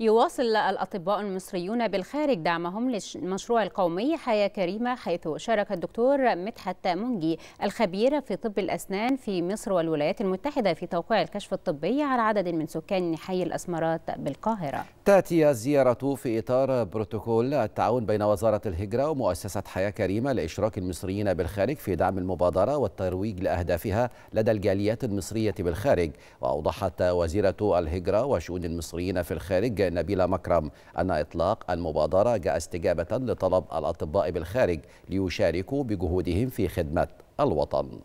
يواصل الأطباء المصريون بالخارج دعمهم للمشروع القومي حياة كريمة حيث شارك الدكتور مدحت منجي الخبير في طب الأسنان في مصر والولايات المتحدة في توقيع الكشف الطبي على عدد من سكان حي الأسمرات بالقاهرة تأتي الزيارة في إطار بروتوكول التعاون بين وزارة الهجرة ومؤسسة حياة كريمة لإشراك المصريين بالخارج في دعم المبادرة والترويج لأهدافها لدى الجاليات المصرية بالخارج وأوضحت وزيرة الهجرة وشؤون المصريين في الخارج نبيلة مكرم أن إطلاق المبادرة جاء استجابة لطلب الأطباء بالخارج ليشاركوا بجهودهم في خدمة الوطن